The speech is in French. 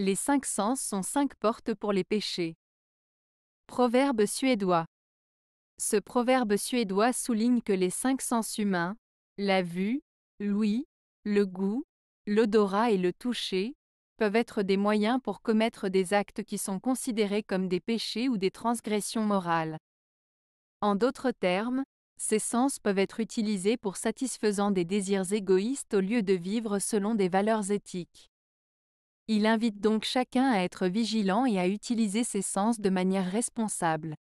Les cinq sens sont cinq portes pour les péchés. Proverbe suédois. Ce proverbe suédois souligne que les cinq sens humains, la vue, l'ouïe, le goût, l'odorat et le toucher, peuvent être des moyens pour commettre des actes qui sont considérés comme des péchés ou des transgressions morales. En d'autres termes, ces sens peuvent être utilisés pour satisfaisant des désirs égoïstes au lieu de vivre selon des valeurs éthiques. Il invite donc chacun à être vigilant et à utiliser ses sens de manière responsable.